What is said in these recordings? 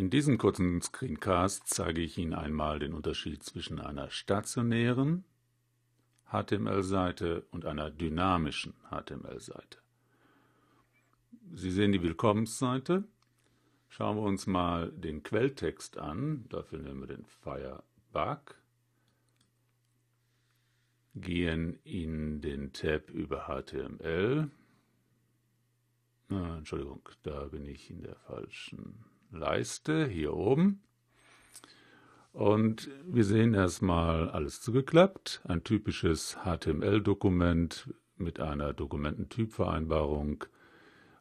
In diesem kurzen Screencast zeige ich Ihnen einmal den Unterschied zwischen einer stationären HTML-Seite und einer dynamischen HTML-Seite. Sie sehen die Willkommensseite. Schauen wir uns mal den Quelltext an. Dafür nehmen wir den Firebug. Gehen in den Tab über HTML. Ah, Entschuldigung, da bin ich in der falschen Leiste hier oben. Und wir sehen erstmal alles zugeklappt. Ein typisches HTML-Dokument mit einer Dokumententypvereinbarung.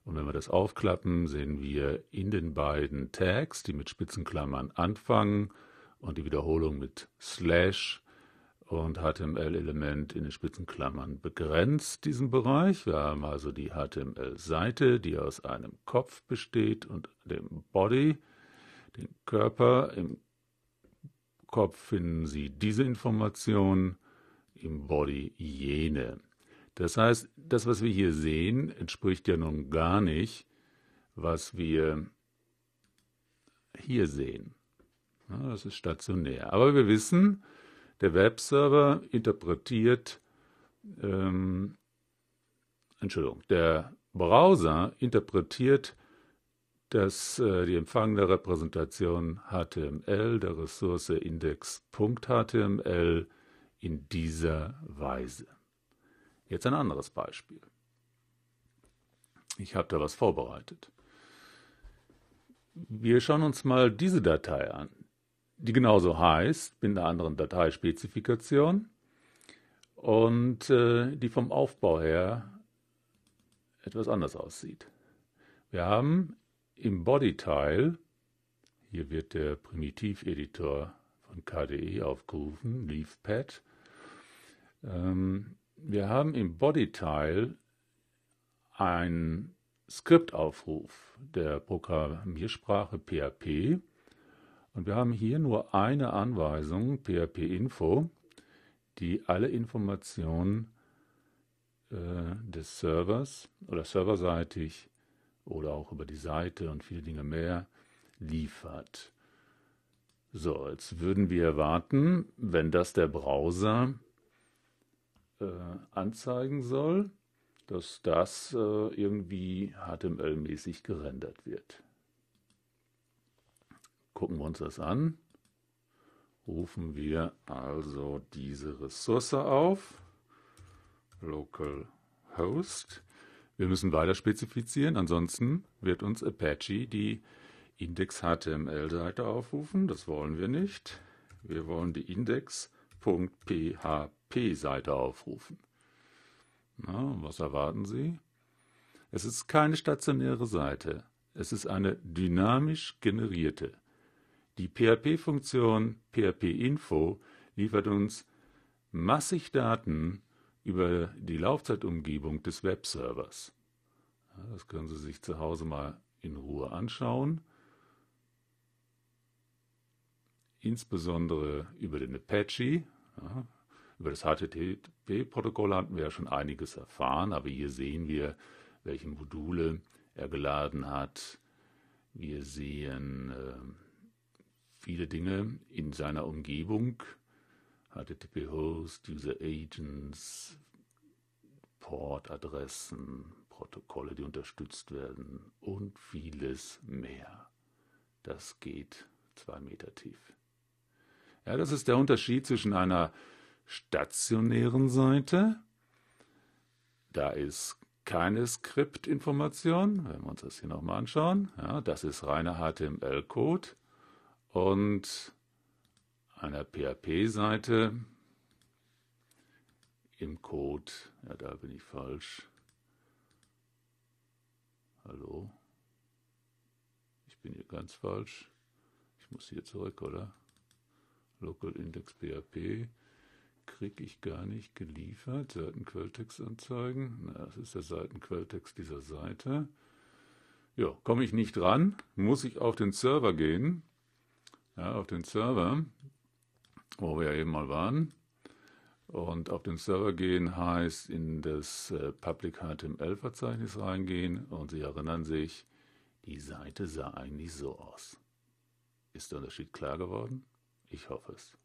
Und wenn wir das aufklappen, sehen wir in den beiden Tags, die mit Spitzenklammern anfangen und die Wiederholung mit Slash, und HTML-Element in den Spitzenklammern begrenzt diesen Bereich. Wir haben also die HTML-Seite, die aus einem Kopf besteht und dem Body, den Körper. Im Kopf finden Sie diese Information, im Body jene. Das heißt, das, was wir hier sehen, entspricht ja nun gar nicht, was wir hier sehen. das ist stationär. Aber wir wissen, der Webserver interpretiert, ähm, Entschuldigung, der Browser interpretiert dass äh, die empfangene Repräsentation HTML der Ressource index.html in dieser Weise. Jetzt ein anderes Beispiel. Ich habe da was vorbereitet. Wir schauen uns mal diese Datei an die genauso heißt, in einer anderen Dateispezifikation und äh, die vom Aufbau her etwas anders aussieht. Wir haben im Body-Teil, hier wird der Primitiv-Editor von KDE aufgerufen, LeafPad, ähm, wir haben im Body-Teil einen Skriptaufruf der Programmiersprache PHP, und wir haben hier nur eine Anweisung, PHP Info, die alle Informationen äh, des Servers oder serverseitig oder auch über die Seite und viele Dinge mehr liefert. So, als würden wir erwarten, wenn das der Browser äh, anzeigen soll, dass das äh, irgendwie HTML-mäßig gerendert wird. Gucken wir uns das an. Rufen wir also diese Ressource auf. Localhost. Wir müssen weiter spezifizieren, ansonsten wird uns Apache die Index.html-Seite aufrufen. Das wollen wir nicht. Wir wollen die Index.php-Seite aufrufen. Na, was erwarten Sie? Es ist keine stationäre Seite. Es ist eine dynamisch generierte. Die PHP-Funktion php-info liefert uns massig Daten über die Laufzeitumgebung des Webservers. Das können Sie sich zu Hause mal in Ruhe anschauen. Insbesondere über den Apache. Ja, über das HTTP-Protokoll hatten wir ja schon einiges erfahren, aber hier sehen wir, welche Module er geladen hat. Wir sehen. Äh, viele Dinge in seiner Umgebung, HTTP Host, User Agents, Portadressen, Protokolle, die unterstützt werden und vieles mehr. Das geht zwei Meter tief. Ja, das ist der Unterschied zwischen einer stationären Seite. Da ist keine Skriptinformation, wenn wir uns das hier nochmal anschauen. Ja, das ist reiner HTML-Code und einer PHP-Seite im Code. Ja, da bin ich falsch. Hallo? Ich bin hier ganz falsch. Ich muss hier zurück, oder? Local Index PHP kriege ich gar nicht geliefert. Seitenquelltext anzeigen. Na, das ist der Seitenquelltext dieser Seite. Ja, komme ich nicht ran, muss ich auf den Server gehen ja, auf den Server, wo wir ja eben mal waren. Und auf den Server gehen heißt in das äh, Public HTML-Verzeichnis reingehen und Sie erinnern sich, die Seite sah eigentlich so aus. Ist der Unterschied klar geworden? Ich hoffe es.